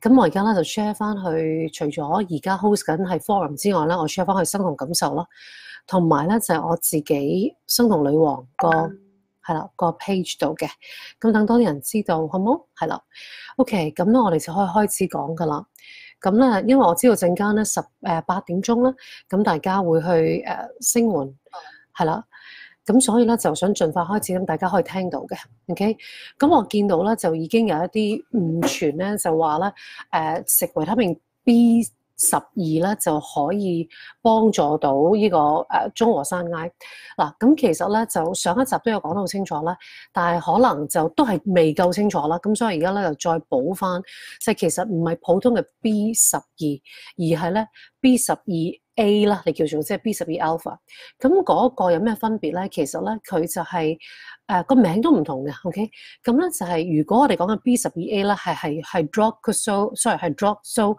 咁我而家咧就 share 翻去，除咗而家 host 紧係 forum 之外咧，我 share 翻去生同感受咯，同埋咧就係我自己生同女王個係啦個 page 度嘅，咁等多啲人知道，好冇？係啦，OK，咁咧我哋就可以開始講噶啦。咁咧因為我知道陣間咧十诶八點鐘啦，咁大家會去誒星門係啦。咁所以咧就想盡快開始，咁大家可以聽到嘅，OK？咁我見到咧就已經有一啲誤傳咧，就話咧誒食維他命 B 十二咧就可以幫助到呢個誒中和山埃嗱。咁其實咧就上一集都有講得好清楚啦，但係可能就都係未夠清楚啦。咁所以而家咧就再補翻，就其實唔係普通嘅 B 十二，而係咧 B 十二。A 啦，你叫做即系 B 十二 alpha。咁嗰個有咩分別咧？其實咧，佢就係誒個名都唔同嘅。OK，咁咧就係如果我哋講嘅 B 十二 A 啦，係係係 d r o p s o s o r r y 係 d r o p s o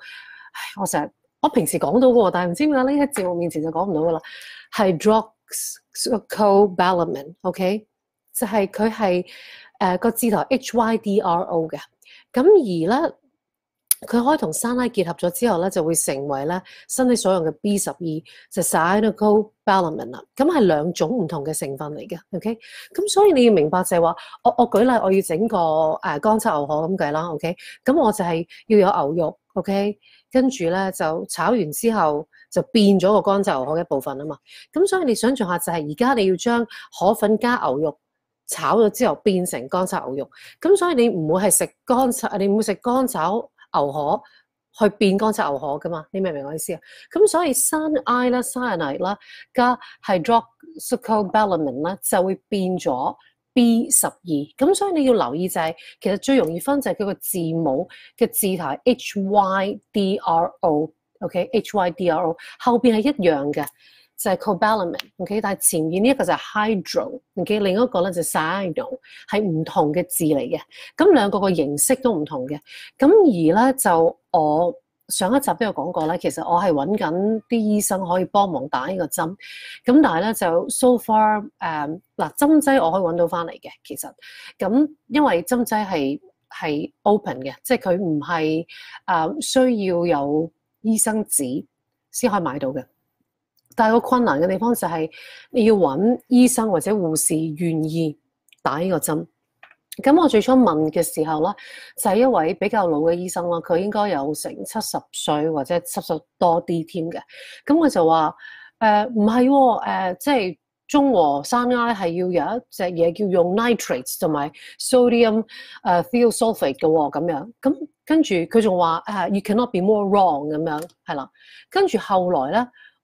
我成日我平時講到嘅但係唔知點解呢喺节目面前就講唔到噶啦。係 d r o s o c o b a l l e m a n o k 就係佢係诶個字頭 H-Y-D-R-O 嘅。咁而咧。佢可以同山拉結合咗之後咧，就會成為咧身體所用嘅 B 十二，就 s i n o c o b a l a m i n 啦。咁係兩種唔同嘅成分嚟嘅，OK？咁所以你要明白就係話，我我舉例，我要整個誒乾炒牛河咁計啦，OK？咁我就係要有牛肉，OK？跟住咧就炒完之後就變咗個乾炒牛河嘅一部分啊嘛。咁所以你想象下就係而家你要將河粉加牛肉炒咗之後變成乾炒牛肉，咁所以你唔會係食乾炒，你唔會食乾炒。牛河去變乾燥牛河噶嘛？你明唔明我意思啊？咁所以 sun eye 啦、i nit 啦加 y d r o x y c o b a l a m i n 啦，就會變咗 B 十二。咁所以你要留意就係，其實最容易分就係佢個字母嘅字頭 HYDRO，OK？HYDRO 後邊係一樣嘅。就 cobalamin，OK，但係前面呢一個就 hydro，OK，另一個咧就 sino，係唔同嘅字嚟嘅。咁兩個個形式都唔同嘅。咁而咧就我上一集都有講過咧，其實我係揾緊啲醫生可以幫忙打呢個針。咁但係咧就 so far，誒嗱針劑我可以揾到翻嚟嘅。其實咁因為針劑係係 open 嘅，即係佢唔係誒需要有醫生指先可以買到嘅。但係個困難嘅地方就係你要揾醫生或者護士願意打呢個針。咁我最初問嘅時候咧，就係一位比較老嘅醫生啦，佢應該有成七十歲或者七十多啲添嘅。咁我就話：誒唔係喎，即係中和山鈣係要有一隻嘢叫用 nitrate 同埋 sodium 誒 thiosulfate 嘅喎，咁樣。咁跟住佢仲話：誒 you cannot be more wrong 咁樣，係啦。跟住後來咧。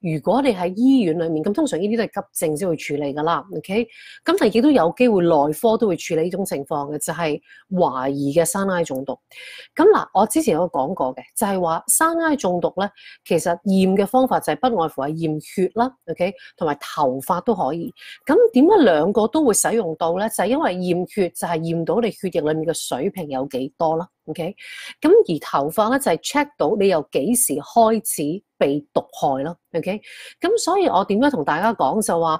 如果你喺醫院裏面，咁通常呢啲都係急症先會處理㗎啦。OK，咁但亦都有機會內科都會處理呢種情況嘅，就係懷疑嘅生拉中毒。咁嗱，我之前有講過嘅就係話生拉中毒咧，其實驗嘅方法就係不外乎係驗血啦。OK，同埋頭髮都可以。咁點解兩個都會使用到咧？就係因為驗血就係驗到你血液裏面嘅水平有幾多啦。OK，咁而頭髮咧就係 check 到你由幾時開始。被毒害咯，OK？咁所以我點解同大家講就話，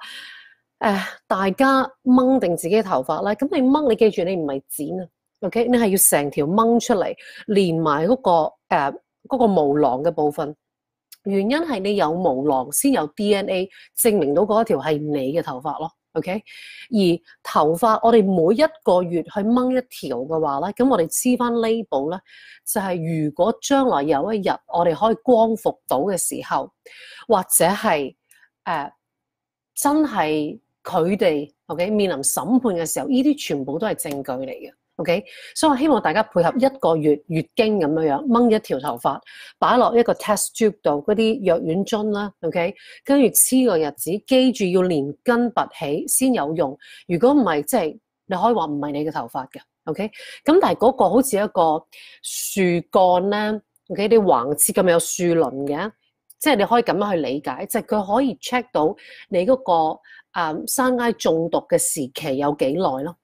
誒大家掹定自己嘅頭髮咧，咁你掹你記住你唔係剪啊，OK？你係要成條掹出嚟，連埋嗰個誒嗰個毛囊嘅部分。原因係你有毛囊先有 DNA，證明到嗰一條係你嘅頭髮咯。OK，而頭髮我哋每一個月去掹一條嘅話咧，咁我哋黐翻 label 咧，就係如果將來有一日我哋可以光復到嘅時候，或者係誒真係佢哋 OK 面臨審判嘅時候，呢啲全部都係證據嚟嘅。OK，所以我希望大家配合一個月月經咁樣樣掹一條頭髮，擺落一個 test tube 度嗰啲藥丸樽啦，OK，跟住黐個日子，記住要連根拔起先有用。如果唔係，即係你可以話唔係你嘅頭髮嘅，OK。咁但係嗰個好似一個樹幹咧，OK，你橫切咁有樹輪嘅，即係你可以咁樣去理解，即係佢可以 check 到你嗰個啊山埃中毒嘅時期有幾耐咯。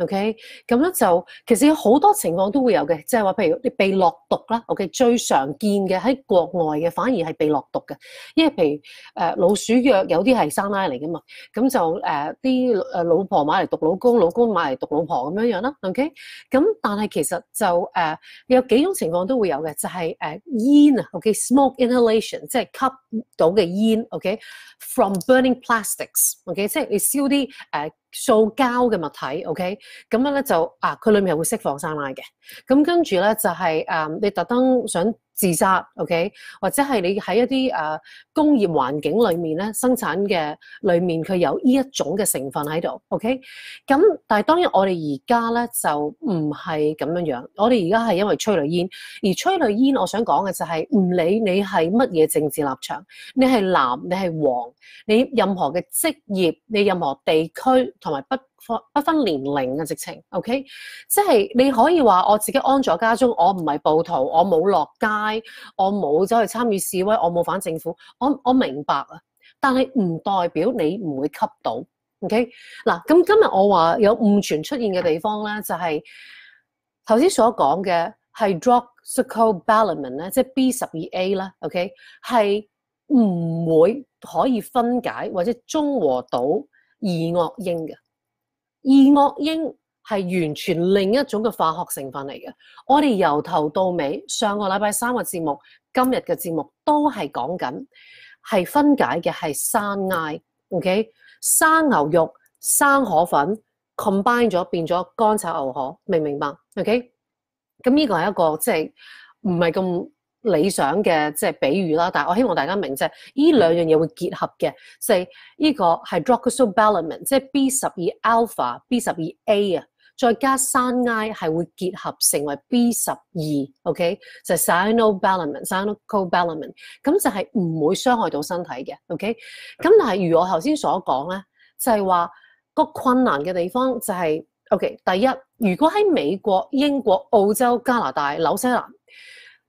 O.K. 咁咧就其實有好多情況都會有嘅，即係話譬如你被落毒啦。O.K. 最常見嘅喺國外嘅反而係被落毒嘅，因為譬如誒老鼠藥有啲係生拉嚟嘅嘛。咁就誒啲誒老婆買嚟毒老公，老公買嚟毒老婆咁樣樣啦。O.K. 咁但係其實就誒有幾種情況都會有嘅，就係誒煙啊。O.K. Smoke inhalation 即係吸到嘅煙。O.K. From burning plastics。O.K. 即係燒啲誒。塑膠嘅物體，OK，咁樣咧就啊，佢裏面係會釋放生奶嘅，咁跟住咧就係誒，你特登想。自殺，OK，或者係你喺一啲誒工業環境裏面咧生產嘅裏面，佢有呢一種嘅成分喺度，OK。咁但係當然我哋而家咧就唔係咁樣樣，我哋而家係因為催淚煙，而催淚煙我想講嘅就係唔理你係乜嘢政治立場，你係藍你係黃，你任何嘅職業，你任何地區同埋不。不分年齡嘅直情，OK，即係你可以話我自己安坐家中，我唔係暴徒，我冇落街，我冇走去參與示威，我冇反政府，我我明白啊。但係唔代表你唔會吸到 OK 嗱。咁今日我話有誤傳出現嘅地方咧，就係頭先所講嘅係 d r o c o c o l b a m e n 咧，即係 B 十二 A 啦，OK 係唔會可以分解或者中和到二惡英嘅。二惡英係完全另一種嘅化學成分嚟嘅，我哋由頭到尾上個禮拜三個節目，今日嘅節目都係講緊係分解嘅係生埃，OK 生牛肉、生河粉 combine 咗變咗乾炒牛河，明唔明白？OK，咁呢個係一個即係唔係咁。理想嘅即係比喻啦，但我希望大家明即係呢兩樣嘢會結合嘅。即係呢個係 d r o g s o l b e l a n m e n t 即係 B 十二 alpha、B 十二 a 啊，再加山埃係會結合成為 B 十二，OK 就 s i n o b e l a n m e n t s i n o c o b e l a n m e n t 咁就係唔會傷害到身體嘅，OK。咁但係如我頭先所講咧，就係話個困難嘅地方就係 OK。第一，如果喺美國、英國、澳洲、加拿大、紐西蘭。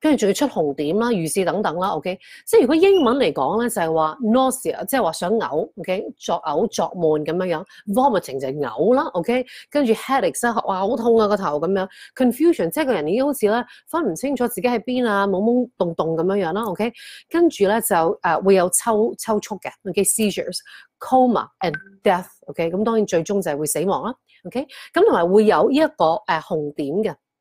跟住仲要出紅點啦、如是等等啦，OK。即係如果英文嚟講咧，就係話 nausea，即係話想嘔，OK。作嘔作悶咁樣樣，vomiting 就係嘔啦，OK。跟住 headaches，哇好痛啊個頭咁樣，confusion 即係個人已經好似咧分唔清楚自己喺邊啊，懵懵動動咁樣樣啦，OK。跟住咧就誒會有抽抽搐嘅，okay seizures，coma and death，OK。咁當然最終就係會死亡啦，OK。咁同埋會有依一個誒紅點嘅。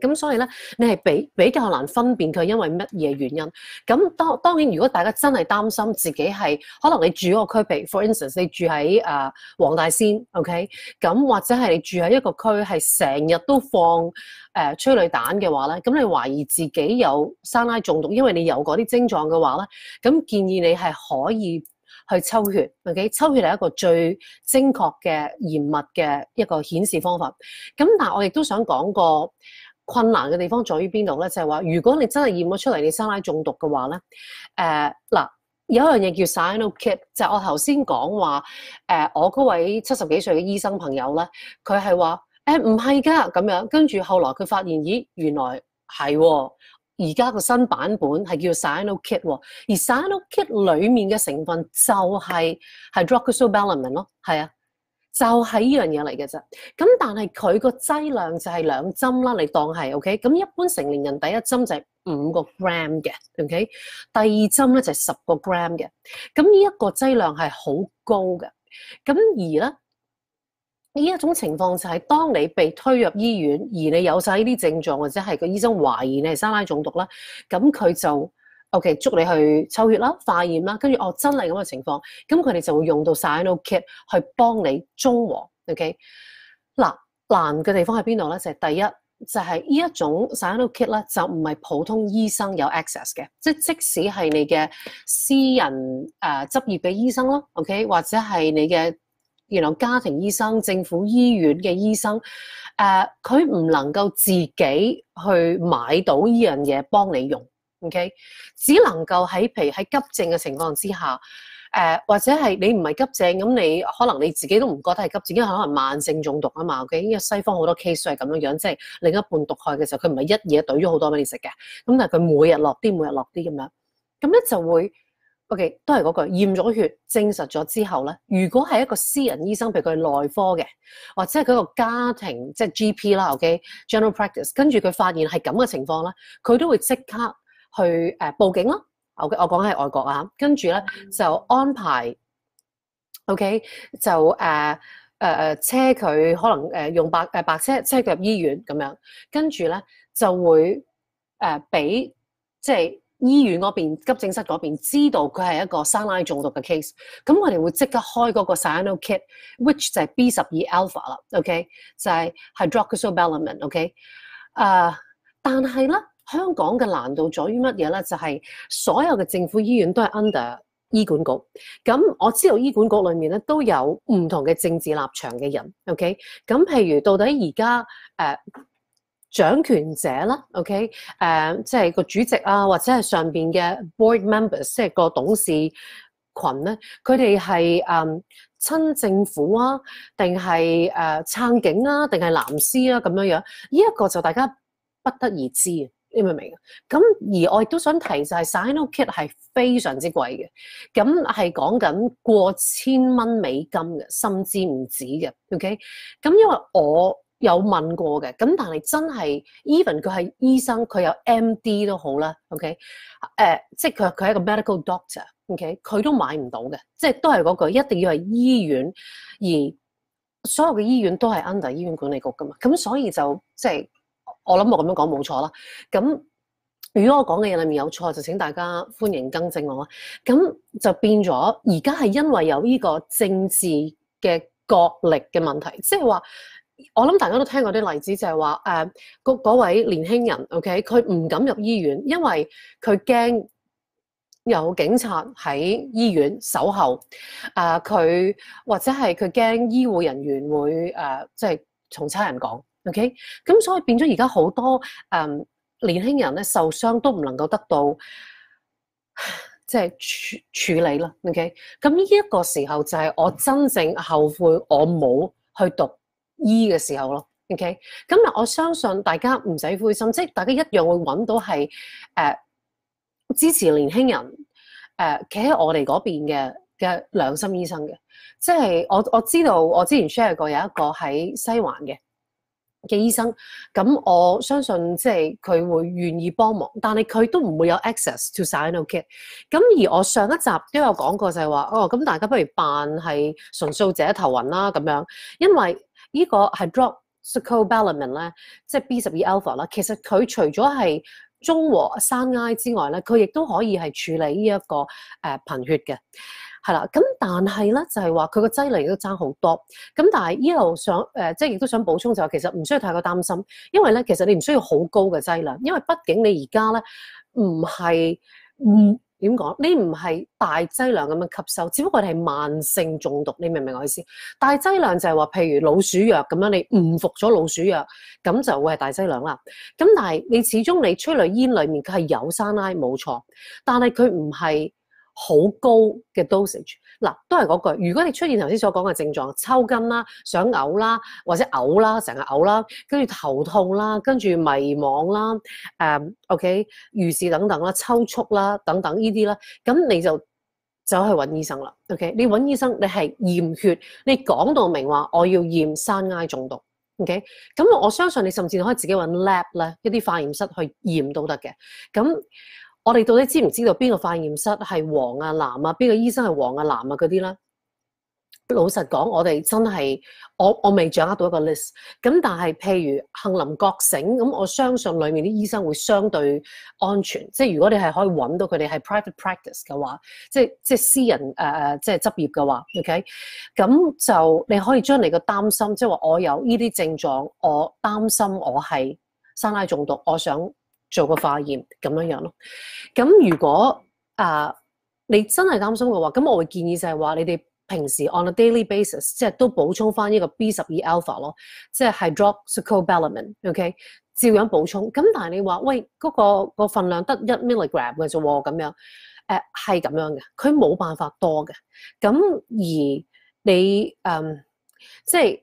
咁所以咧，你系比比较难分辨佢因为乜嘢原因。咁当当然，如果大家真系担心自己系可能你住一个区，譬如 for instance，你住喺诶黄大仙，ok 咁或者系你住喺一个区系成日都放诶催泪弹嘅话咧，咁你怀疑自己有生拉中毒，因为你有嗰啲症状嘅话咧，咁建议你系可以去抽血，ok 抽血系一个最精确嘅严密嘅一个显示方法。咁但系我亦都想讲个。困難嘅地方在於邊度咧？就係話，如果你真係驗咗出嚟你沙拉中毒嘅話咧，誒嗱，有一樣嘢叫 s i a n o k i t 就我頭先講話誒，我嗰位七十幾歲嘅醫生朋友咧，佢係話誒唔係㗎咁樣，跟住後來佢發現咦原來係而家個新版本係叫 s i a n o k i t 而 s i a n o k i t 里面嘅成分就係 h y d r o x y b e n b e l a m i n 咯，係啊。就係呢樣嘢嚟嘅啫，咁但係佢個劑量就係兩針啦，你當係 OK，咁一般成年人第一針就係五個 gram 嘅，OK，第二針咧就係十個 gram 嘅，咁呢一個劑量係好高嘅，咁而咧呢一種情況就係當你被推入醫院，而你有晒呢啲症狀或者係個醫生懷疑你係沙拉中毒啦，咁佢就。O.K.，捉你去抽血啦、化驗啦，跟住哦，真係咁嘅情況，咁佢哋就會用到 s a i n o Kit 去幫你中和。O.K. 嗱，難嘅地方喺邊度咧？就係第一，就係呢一種 s a i n o Kit 咧，就唔係普通醫生有 access 嘅，即即使係你嘅私人誒執業嘅醫生咯，O.K. 或者係你嘅原來家庭醫生、政府醫院嘅醫生，誒佢唔能夠自己去買到依樣嘢幫你用。O.K. 只能够喺如喺急症嘅情况之下，诶或者系你唔系急症，咁你可能你自己都唔觉得系急症，因为可能慢性中毒啊嘛。O.K. 因为西方好多 case 系咁样样，即系另一半毒害嘅时候，佢唔系一嘢怼咗好多俾你食嘅，咁但系佢每日落啲，每日落啲咁样，咁咧就会 O.K. 都系嗰句验咗血证实咗之后咧，如果系一个私人医生，譬如佢系内科嘅，或者系佢个家庭即系 G.P. 啦，O.K. General Practice，跟住佢发现系咁嘅情况咧，佢都会即刻。去誒報警咯，我我講係外國啊，跟住咧就安排，OK 就誒誒誒車佢，可能誒用白誒白車車佢入醫院咁樣，跟住咧就會誒俾即係醫院嗰邊急症室嗰邊知道佢係一個生拉中毒嘅 case，咁我哋會即刻開嗰個 salino kit，which 就係 B 十二 alpha 啦，OK 就係 h y d r o c o r t i m e n e o k 啊，但係咧。香港嘅難度在於乜嘢咧？就係所有嘅政府醫院都係 under 醫管局。咁我知道醫管局裏面咧都有唔同嘅政治立場嘅人。OK，咁譬如到底而家誒掌權者啦 o k 誒即係個主席啊，或者係上邊嘅 board members，即係個董事群咧，佢哋係誒親政府啊，定係誒撐警啊，定係藍絲啊咁樣樣？呢一個就大家不得而知啊。你明唔明？咁而我亦都想提就係 s i n o k i t 係非常之貴嘅，咁係講緊過千蚊美金嘅，甚至唔止嘅。OK，咁因為我有問過嘅，咁但係真係 Even 佢係醫生，佢有 MD 都好啦。OK，誒，即係佢佢係一個 medical doctor。OK，佢都買唔到嘅，即係都係嗰句，一定要係醫院，而所有嘅醫院都係 under 醫院管理局噶嘛。咁所以就即係。我谂我咁样讲冇错啦，咁如果我讲嘅嘢里面有错，就请大家欢迎更正我啦。咁就变咗，而家系因为有呢个政治嘅角力嘅问题，即系话我谂大家都听过啲例子，就系话诶嗰位年轻人，OK，佢唔敢入医院，因为佢惊有警察喺医院守候。诶，佢或者系佢惊医护人员会诶，即系从差人讲。O.K.，咁所以變咗而家好多誒年輕人咧受傷都唔能夠得到即係處處理啦。O.K.，咁呢一個時候就係我真正後悔我冇去讀醫嘅時候咯。O.K.，咁嗱，我相信大家唔使灰心，即係大家一樣會揾到係誒支持年輕人誒企喺我哋嗰邊嘅嘅良心醫生嘅。即係我我知道我之前 share 過有一個喺西環嘅。嘅醫生咁，我相信即係佢會願意幫忙，但係佢都唔會有 access to signo kit。咁而我上一集都有講過，就係話哦咁，大家不如扮係純素者頭暈啦咁樣，因為呢個係 drocycobalamin 咧，即係 B 十二 alpha 啦。其實佢除咗係中和山埃之外咧，佢亦都可以係處理呢一個誒貧血嘅。係啦，咁但係咧就係話佢個劑量亦都爭好多，咁但係依路想誒，即係亦都想補充就係其實唔需要太過擔心，因為咧其實你唔需要好高嘅劑量，因為畢竟你而家咧唔係唔點講，你唔係大劑量咁樣吸收，只不過係慢性中毒，你明唔明我意思？大劑量就係話譬如老鼠藥咁樣，你誤服咗老鼠藥咁就會係大劑量啦。咁但係你始終你吹雷煙裡面佢係有山拉冇錯，但係佢唔係。好高嘅 dosage，嗱都系嗰句。如果你出現頭先所講嘅症狀，抽筋啦、想嘔啦，或者嘔啦，成日嘔啦，跟住頭痛啦，跟住迷惘啦，誒，OK，如是等等啦，抽搐啦，等等呢啲啦，咁你就就去揾醫生啦。OK，你揾醫生，你係驗血，你講到明話我要驗山埃中毒。OK，咁我相信你甚至可以自己揾 lab 咧，一啲化驗室去驗都得嘅。咁。我哋到底知唔知道邊個化驗室係黃啊藍啊？邊個醫生係黃啊藍啊？嗰啲咧，老實講，我哋真係我我未掌握到一個 list。咁但係譬如杏林觉醒，咁，我相信里面啲醫生會相對安全。即系如果你係可以揾到佢哋係 private practice 嘅話，即系即系私人诶、誒即系执業嘅話，OK，咁就你可以將你個擔心，即系話我有呢啲症狀，我擔心我係生拉中毒，我想。做個化驗咁樣樣咯。咁如果啊，你真係擔心嘅話，咁我會建議就係話你哋平時 on a daily basis，即係都補充翻呢個 B 十二 alpha 咯，即係 hydroxocobalamin。OK，照樣補充。咁但係你話喂，嗰個個份量得一 milligram 嘅啫喎，咁樣誒係咁樣嘅，佢冇辦法多嘅。咁而你嗯，即係。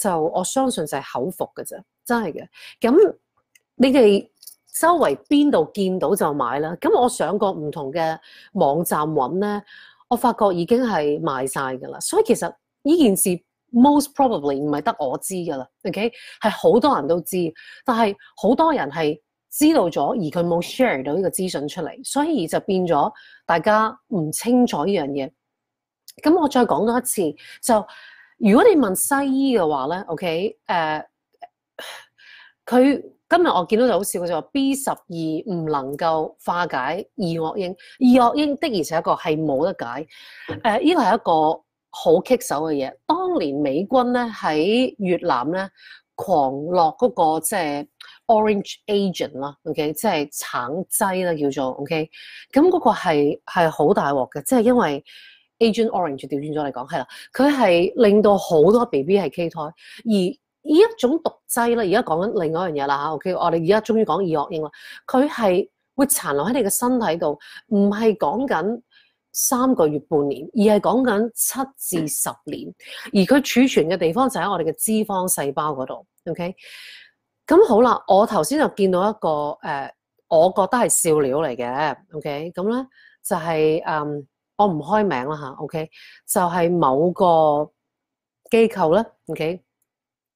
就我相信就係口服嘅啫，真係嘅。咁你哋周圍邊度見到就買啦。咁我上過唔同嘅網站揾咧，我發覺已經係賣晒噶啦。所以其實呢件事 most probably 唔係得我知噶啦。OK 係好多人都知，但係好多人係知道咗而佢冇 share 到呢個資訊出嚟，所以就變咗大家唔清楚呢樣嘢。咁我再講多一次就。如果你問西醫嘅話咧，OK，誒，佢今日我見到就好笑，就話 B 十二唔能夠化解二惡英，二惡英的而且確係冇得解。誒，呢個係一個好棘手嘅嘢。當年美軍咧喺越南咧狂落嗰個即係 orange agent 啦，OK，即係橙劑啦，叫做 OK。咁嗰個係係好大鑊嘅，即係因為。Agent Orange 調轉咗嚟講，係啦，佢係令到好多 B B 係 K 胎，而呢一種毒劑咧，而家講緊另外一樣嘢啦嚇。OK，我哋而家終於講二惡英啦。佢係會殘留喺你嘅身體度，唔係講緊三個月半年，而係講緊七至十年，而佢儲存嘅地方就喺我哋嘅脂肪細胞嗰度。OK，咁好啦，我頭先就見到一個誒，我覺得係笑料嚟嘅。OK，咁咧就係嗯。我唔開名啦吓 o k 就係某個機構啦 o k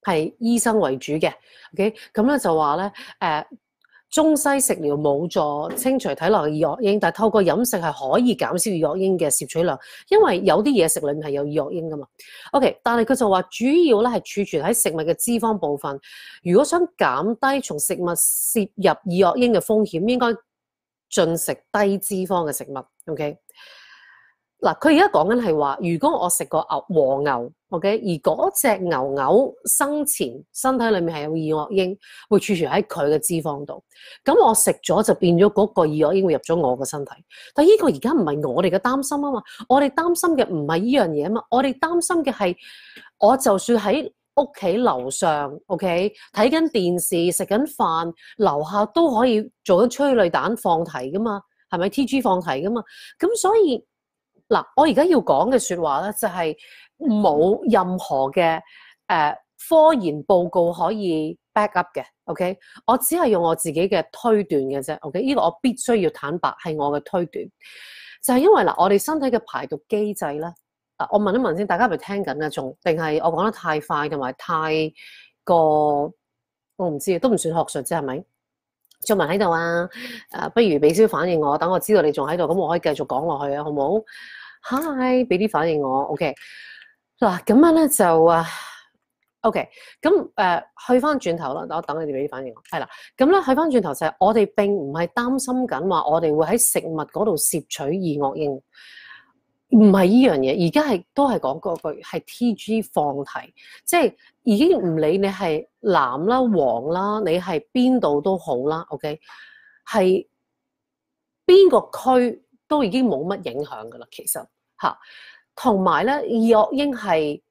係醫生為主嘅，OK 咁咧就話咧誒中西食療冇助清除体内嘅二惡英，但透過飲食係可以減少二惡英嘅攝取量，因為有啲嘢食裏面係有二惡英噶嘛。OK，但係佢就話主要咧係儲存喺食物嘅脂肪部分。如果想減低從食物摄入二惡英嘅風險，應該進食低脂肪嘅食物。OK。嗱，佢而家講緊係話，如果我食過牛和牛，OK，而嗰只牛牛生前身體裏面係有二惡英，會儲存喺佢嘅脂肪度，咁我食咗就變咗嗰個二惡英會入咗我嘅身體。但呢個而家唔係我哋嘅擔心啊嘛，我哋擔心嘅唔係呢樣嘢啊嘛，我哋擔心嘅係我就算喺屋企樓上，OK，睇緊電視食緊飯，樓下都可以做緊催淚彈放題噶嘛，係咪 T G 放題噶嘛？咁所以。嗱，我而家要講嘅説話咧，就係冇任何嘅誒科研報告可以 back up 嘅。OK，我只係用我自己嘅推斷嘅啫。OK，呢個我必須要坦白係我嘅推斷，就係因為嗱，我哋身體嘅排毒機制咧。我問一問先，大家係咪聽緊啊？仲定係我講得太快同埋太過我唔知，都唔算學術啫，係咪？俊文喺度啊？誒，不如俾少反應我，等我知道你仲喺度，咁我可以繼續講落去啊，好冇？Hi，俾啲反應我。OK，嗱咁樣咧就啊，OK，咁誒去翻轉頭啦。我等你哋俾啲反應我。係啦，咁咧去翻轉頭就係我哋並唔係擔心緊話我哋會喺食物嗰度攝取二惡英，唔係依樣嘢。而家係都係講嗰句係 T G 放題，即係已經唔理你係藍啦、黃啦，你係邊度都好啦。OK，係邊個區？都已经冇乜影响噶啦，其实吓，同埋咧，二恶英系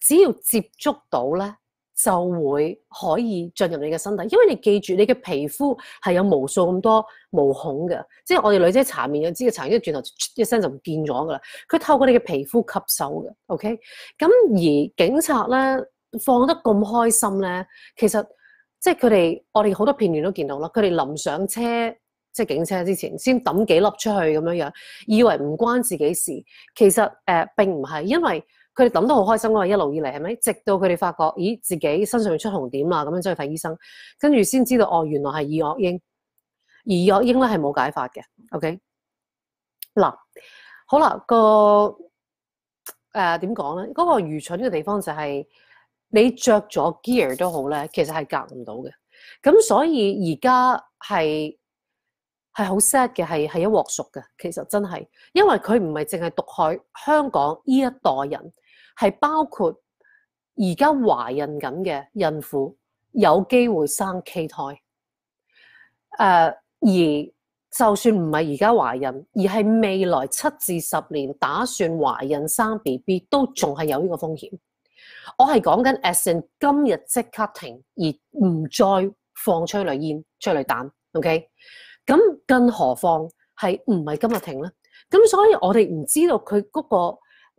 只要接触到咧，就会可以进入你嘅身体。因为你记住，你嘅皮肤系有无数咁多毛孔嘅，即系我哋女仔搽面有知嘅，搽一转头一声就唔见咗噶啦。佢透过你嘅皮肤吸收嘅，OK。咁而警察咧放得咁开心咧，其实即系佢哋，我哋好多片段都见到啦，佢哋临上车。即警車之前先抌幾粒出去咁樣樣，以為唔關自己事，其實誒並唔係，因為佢哋抌得好開心啊！一路以嚟係咪？直到佢哋發覺，咦，自己身上出紅點啦，咁樣走去睇醫生，跟住先知道哦，原來係二惡英，而惡英咧係冇解法嘅。OK，嗱好啦，個誒點講咧？嗰個愚蠢嘅地方就係你着咗 gear 都好咧，其實係隔唔到嘅。咁所以而家係。係好 s a d 嘅，係係一鍋熟嘅。其實真係，因為佢唔係淨係毒害香港呢一代人，係包括而家懷孕緊嘅孕婦有機會生畸胎。誒，而就算唔係而家懷孕，而係未來七至十年打算懷孕生 B B，都仲係有呢個風險。我係講緊 as in 今日即刻停，而唔再放催淚煙、催淚彈。OK。咁，更何況係唔係今日停咧？咁所以，我哋唔知道佢嗰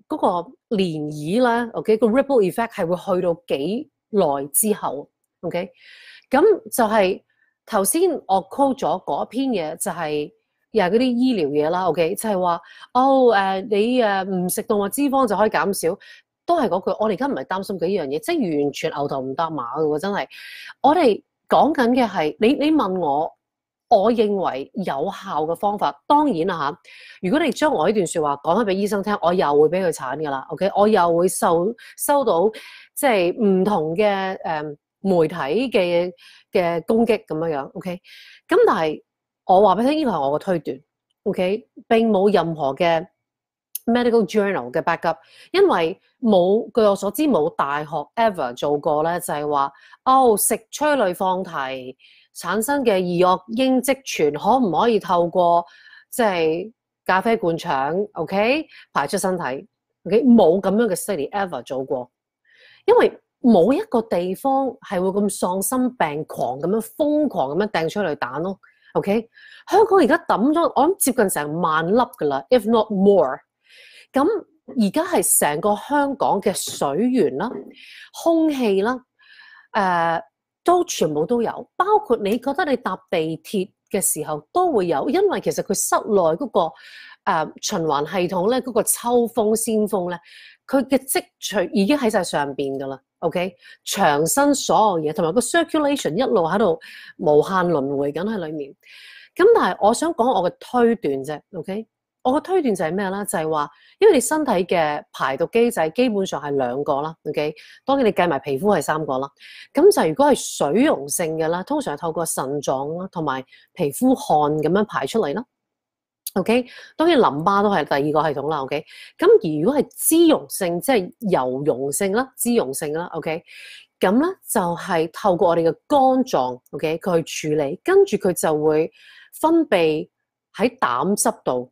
個嗰個連漪咧，OK，個 ripple effect 係會去到幾耐之後，OK？咁就係頭先我 call 咗嗰篇嘢，就係又係嗰啲醫療嘢啦，OK？就係話哦誒，你誒唔食動物脂肪就可以減少，都係嗰句。我哋而家唔係擔心嘅呢樣嘢，即系完全牛頭唔搭馬嘅喎，真係。我哋講緊嘅係你，你問我。我認為有效嘅方法，當然啦嚇。如果你將我呢段説話講開俾醫生聽，我又會俾佢產㗎啦。OK，我又會受收到即係唔同嘅誒媒體嘅嘅攻擊咁樣樣。OK，咁但係我話俾你聽，呢個係我嘅推斷。OK，並冇任何嘅 medical journal 嘅 back up，因為冇據我所知冇大學 ever 做過咧，就係話哦食催淚放題。產生嘅二惡應積存，可唔可以透過即係咖啡灌腸 OK 排出身體？OK 冇咁樣嘅 study ever 做過，因為冇一個地方係會咁喪心病狂咁樣瘋狂咁樣掟出嚟打咯。OK，香港而家抌咗我諗接近成萬粒噶啦，if not more。咁而家係成個香港嘅水源啦、空氣啦，誒。都全部都有，包括你覺得你搭地鐵嘅時候都會有，因為其實佢室內嗰個循環系統咧，嗰個秋風先風咧，佢嘅積除已經喺晒上边噶啦。OK，长身所有嘢，同埋個 circulation 一路喺度無限輪迴緊喺裏面。咁但係我想講我嘅推斷啫。OK。我个推断就系咩啦？就系话，因为你身体嘅排毒机制基本上系两个啦。O K，当然你计埋皮肤系三个啦。咁就如果系水溶性嘅啦，通常系透过肾脏啦，同埋皮肤汗咁样排出嚟啦。O K，当然淋巴都系第二个系统啦。O K，咁而如果系脂溶性，即系油溶性啦，脂溶性啦。O K，咁咧就系透过我哋嘅肝脏。O K，佢去处理，跟住佢就会分泌喺胆汁度。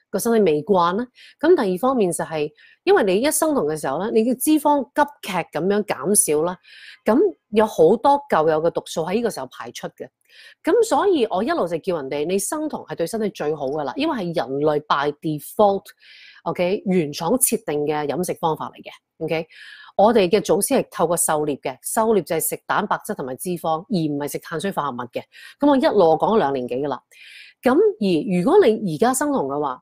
個身體未慣啦，咁第二方面就係，因為你一生酮嘅時候咧，你嘅脂肪急劇咁樣減少啦，咁有好多舊有嘅毒素喺呢個時候排出嘅，咁所以我一路就叫人哋，你生酮係對身體最好噶啦，因為係人類 by default，OK 原廠設定嘅飲食方法嚟嘅，OK 我哋嘅祖先係透過狩獵嘅，狩猎就係食蛋白質同埋脂肪，而唔係食碳水化合物嘅，咁我一路講兩年幾噶啦，咁而如果你而家生酮嘅話，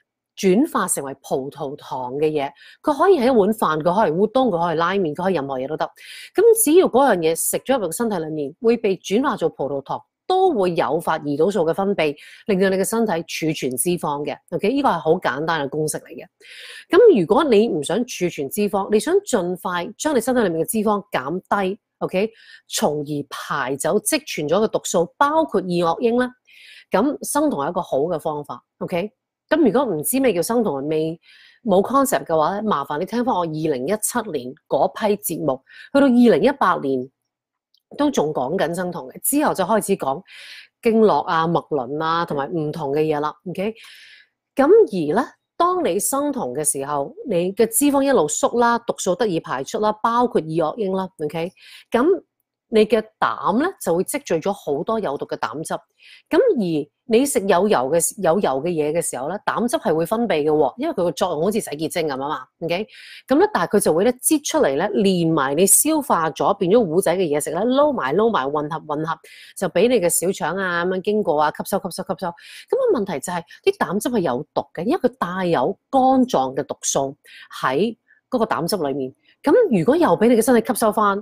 轉化成為葡萄糖嘅嘢，佢可以係一碗飯，佢可以烏冬，佢可以拉麵，佢可以任何嘢都得。咁只要嗰樣嘢食咗入個身體裡面，會被轉化做葡萄糖，都會有發胰島素嘅分泌，令到你嘅身體儲存脂肪嘅。OK，依個係好簡單嘅公式嚟嘅。咁如果你唔想儲存脂肪，你想盡快將你身體裡面嘅脂肪減低，OK，從而排走積存咗嘅毒素，包括二惡英啦，咁生酮係一個好嘅方法。OK。咁如果唔知咩叫生酮，未冇 concept 嘅话咧，麻烦你听翻我二零一七年嗰批节目，去到二零一八年都仲讲紧生酮嘅，之后就开始讲经络啊、脉轮啊，同埋唔同嘅嘢啦。OK，咁而咧，当你生酮嘅时候，你嘅脂肪一路缩啦，毒素得以排出啦，包括二恶英啦。OK，咁。你嘅膽咧就會積聚咗好多有毒嘅膽汁，咁而你食有油嘅有油嘅嘢嘅時候咧，膽汁係會分泌嘅喎，因為佢個作用好似洗潔精咁啊嘛，OK？咁咧，但係佢就會咧擠出嚟咧，連埋你消化咗變咗糊仔嘅嘢食咧，撈埋撈埋混合混合，就俾你嘅小腸啊咁樣經過啊吸收吸收吸收，咁啊問題就係啲膽汁係有毒嘅，因為佢帶有肝臟嘅毒素喺嗰個膽汁裡面，咁如果又俾你嘅身體吸收翻。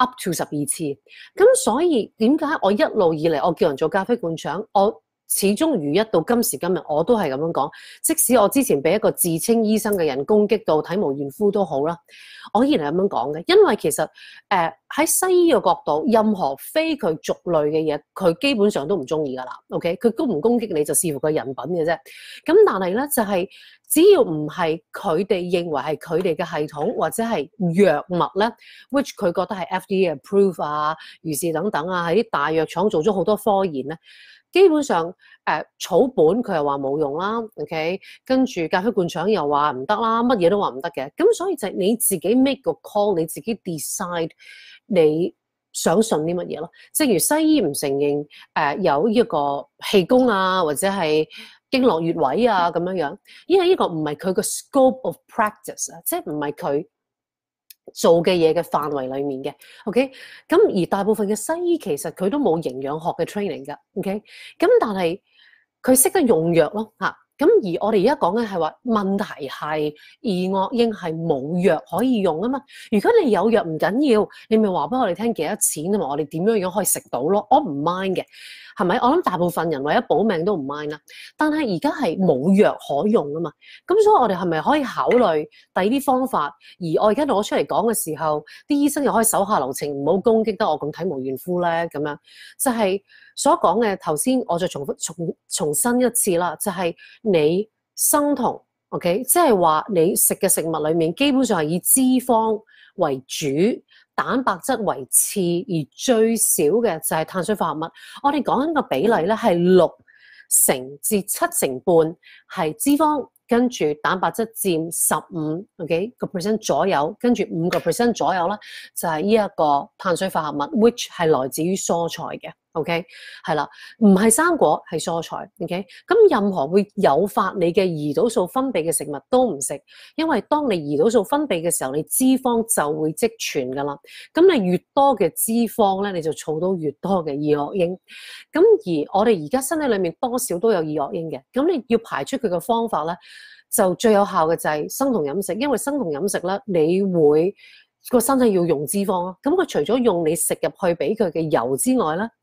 up to 十二次，咁所以點解我一路以嚟我叫人做咖啡館長，我？始終如一到今時今日，我都係咁樣講。即使我之前俾一個自稱醫生嘅人攻擊到體無完膚都好啦，我依然係咁樣講嘅。因為其實誒喺西醫嘅角度，任何非佢族類嘅嘢，佢基本上都唔中意噶啦。OK，佢攻唔攻擊你就視乎佢人品嘅啫。咁但係咧就係只要唔係佢哋認為係佢哋嘅系統或者係藥物咧，which 佢覺得係 FDA approve 啊，如是等等啊，喺啲大藥廠做咗好多科研咧。基本上誒草本佢又話冇用啦，OK？跟住隔靴灌腸又話唔得啦，乜嘢都話唔得嘅。咁所以就你自己 make 個 call，你自己 decide 你想信啲乜嘢咯。正如西醫唔承認誒有一個氣功啊，或者係經絡穴位啊咁樣樣，因為呢個唔係佢個 scope of practice 啊，即係唔係佢。做嘅嘢嘅範圍裡面嘅，OK，咁而大部分嘅西醫其實佢都冇營養學嘅 training 㗎，OK，咁但係佢識得用藥咯，嚇。咁而我哋而家講嘅係話問題係二惡英係冇藥可以用啊嘛！如果你有藥唔緊要，你咪話俾我哋聽幾多錢啊嘛，我哋點樣樣可以食到咯，我唔 mind 嘅，係咪？我諗大部分人為咗保命都唔 mind 啦。但係而家係冇藥可用啊嘛！咁所以我哋係咪可以考慮第啲方法？而我而家攞出嚟講嘅時候，啲醫生又可以手下留情，唔好攻擊得我咁體無完膚咧咁樣。就係所講嘅頭先，我再重複重重新一次啦，就係。你生酮，OK，即系话你食嘅食物里面基本上系以脂肪为主，蛋白质为次，而最少嘅就系碳水化合物。我哋讲緊个比例咧系六成至七成半系脂肪，跟住蛋白质占十五 OK 个 percent 左右，跟住五个 percent 左右咧就系呢一个碳水化合物，which 系来自于蔬菜嘅。O K，系啦，唔系生果，系蔬菜。O K，咁任何会诱发你嘅胰岛素分泌嘅食物都唔食，因为当你胰岛素分泌嘅时候，你脂肪就会积存噶啦。咁你越多嘅脂肪咧，你就储到越多嘅二恶英。咁而我哋而家身体里面多少都有二恶英嘅，咁你要排出佢嘅方法咧，就最有效嘅就系生酮饮食，因为生酮饮食咧，你会个身体要用脂肪咯。咁佢除咗用你食入去俾佢嘅油之外咧。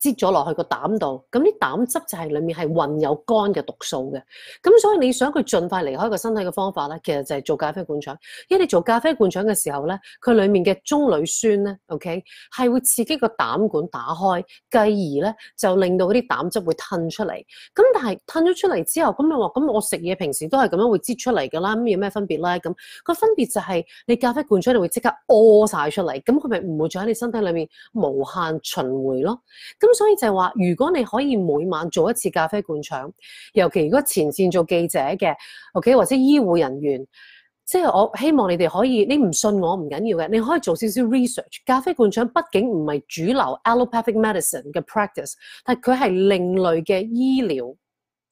擠咗落去個膽度，咁啲膽汁就係裡面係混有肝嘅毒素嘅，咁所以你想佢盡快離開個身體嘅方法咧，其實就係做咖啡灌腸。因為你做咖啡灌腸嘅時候咧，佢裡面嘅棕榈酸咧，OK，係會刺激個膽管打開，繼而咧就令到嗰啲膽汁會吞出嚟。咁但係吞咗出嚟之後，咁你話咁我食嘢平時都係咁樣會擠出嚟㗎啦，咁有咩分別咧？咁個分別就係你咖啡灌腸，你會即刻屙晒出嚟，咁佢咪唔會再喺你身體裡面無限循環咯。咁咁所以就係話，如果你可以每晚做一次咖啡灌腸，尤其如果前線做記者嘅，OK，或者醫護人員，即係我希望你哋可以，你唔信我唔緊要嘅，你可以做少少 research。咖啡灌腸畢竟唔係主流 allopathic medicine 嘅 practice，但佢係另類嘅醫療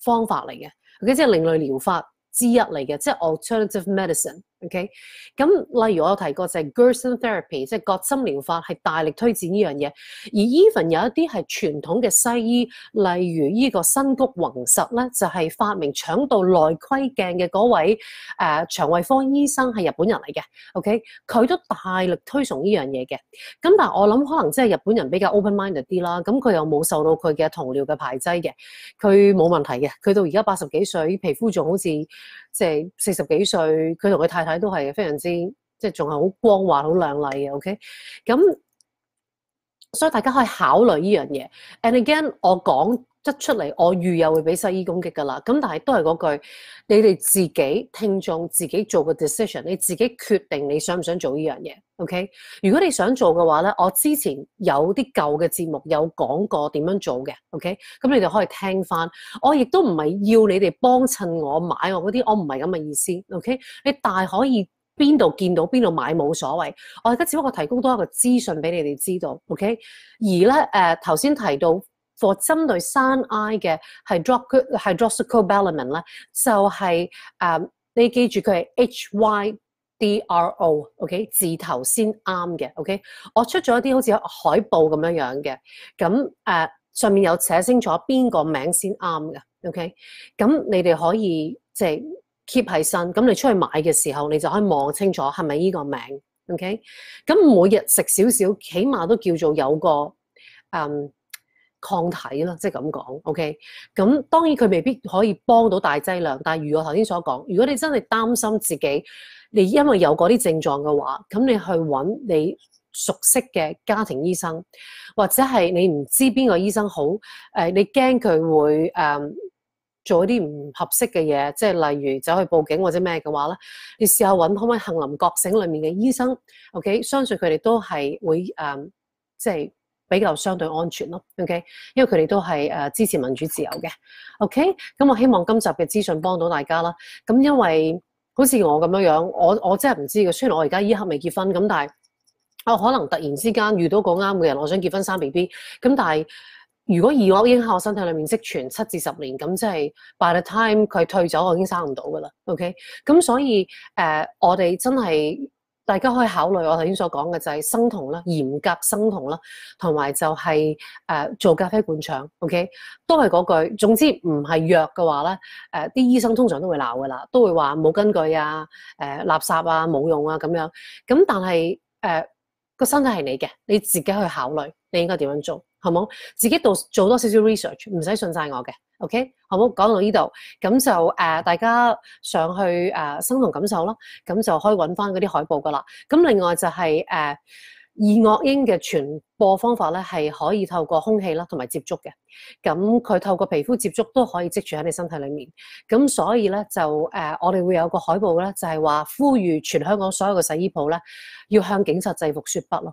方法嚟嘅，佢即係另類療法之一嚟嘅，即係 alternative medicine。O.K. 咁例如我提过就系 Gerson Therapy，即系葛森疗法，系大力推荐呢样嘢。而 even 有一啲系传统嘅西医，例如呢个新谷宏实咧，就系发明腸道内窥镜嘅嗰位诶肠胃科医生，系日本人嚟嘅。O.K. 佢都大力推崇呢样嘢嘅。咁但系我谂可能即系日本人比较 open minded 啲啦。咁佢又冇受到佢嘅同僚嘅排挤嘅，佢冇问题嘅。佢到而家八十几岁，皮肤仲好似即系四十几岁。佢同佢太太。都係非常之即系仲係好光滑、好亮麗嘅，OK。咁所以大家可以考慮呢樣嘢。And again，我講。得出嚟，我預又會俾西醫攻擊㗎啦。咁但係都係嗰句，你哋自己聽眾自己做個 decision，你自己決定你想唔想做呢樣嘢。OK，如果你想做嘅話咧，我之前有啲舊嘅節目有講過點樣做嘅。OK，咁你哋可以聽翻。我亦都唔係要你哋幫襯我買我嗰啲，我唔係咁嘅意思。OK，你大可以邊度見到邊度買冇所謂，我而家只不過提供多一個資訊俾你哋知道。OK，而咧誒頭先提到。for 針對山 I 嘅 hydrohydrocobalamin 咧，就係誒你記住佢係 H Y D R O，OK 字頭先啱嘅，OK 我出咗一啲好似海報咁樣樣嘅，咁誒上面有寫清楚邊個名先啱嘅，OK 咁你哋可以即係 keep 喺身，咁你出去買嘅時候，你就可以望清楚係咪依個名，OK 咁每日食少少，起碼都叫做有個嗯。抗體啦，即係咁講，OK。咁當然佢未必可以幫到大劑量，但係如我頭先所講，如果你真係擔心自己，你因為有嗰啲症狀嘅話，咁你去揾你熟悉嘅家庭醫生，或者係你唔知邊個醫生好，誒你驚佢會誒做一啲唔合適嘅嘢，即係例如走去報警或者咩嘅話咧，你試下揾可唔可以杏林覺醒裏面嘅醫生，OK，相信佢哋都係會誒，即係。比較相對安全咯，OK，因為佢哋都係誒支持民主自由嘅，OK。咁我希望今集嘅資訊幫到大家啦。咁因為好似我咁樣樣，我我真係唔知嘅。雖然我而家依刻未結婚，咁但係我可能突然之間遇到個啱嘅人，我想結婚生 B B。咁但係如果二惡已經喺我身體裏面積存七至十年，咁即係 by the time 佢退走，我已經生唔到噶啦，OK。咁所以誒，我哋真係。大家可以考慮，我頭先所講嘅就係生酮啦，嚴格生酮啦，同埋就係誒做咖啡灌腸，OK，都係嗰句。總之唔係藥嘅話咧，誒啲醫生通常都會鬧噶啦，都會話冇根據啊，誒垃圾啊，冇用啊咁樣。咁但係誒個身體係你嘅，你自己去考慮，你應該點樣做。好冇？自己做做多少少 research，唔使信晒我嘅。OK，好冇？講到呢度，咁就誒大家上去誒生同感受啦，咁就可以揾翻嗰啲海報噶啦。咁另外就係誒二惡英嘅傳播方法咧，係可以透過空氣啦，同埋接觸嘅。咁佢透過皮膚接觸都可以積住喺你身體里面。咁所以咧就誒，我哋會有個海報咧，就係話呼籲全香港所有嘅洗衣铺咧，要向警察制服雪不咯。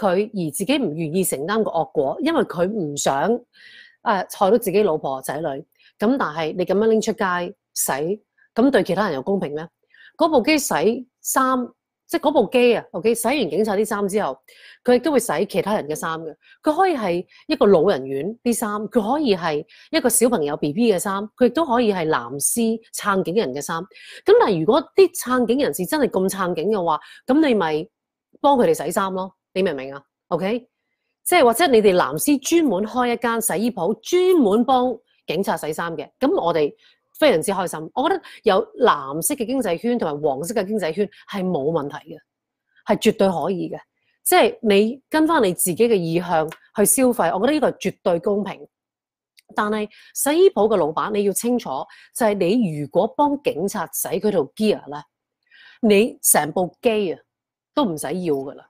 佢而自己唔願意承擔個惡果，因為佢唔想誒害到自己老婆仔女。咁但係你咁樣拎出街洗，咁對其他人有公平咩？嗰部機洗衫，即係嗰部機啊！OK，洗完警察啲衫之後，佢亦都會洗其他人嘅衫嘅。佢可以係一個老人院啲衫，佢可以係一個小朋友 B B 嘅衫，佢亦都可以係藍絲撐警人嘅衫。咁但係如果啲撐警人士真係咁撐警嘅話，咁你咪幫佢哋洗衫咯。你明唔明啊？OK，即系或者你哋蓝丝专门开一间洗衣铺，专门帮警察洗衫嘅。咁我哋非常之开心。我觉得有蓝色嘅经济圈同埋黄色嘅经济圈系冇问题嘅，系绝对可以嘅。即系你跟翻你自己嘅意向去消费，我觉得呢个绝对公平。但系洗衣铺嘅老板，你要清楚，就系你如果帮警察洗佢套 gear 咧，你成部机啊都唔使要噶啦。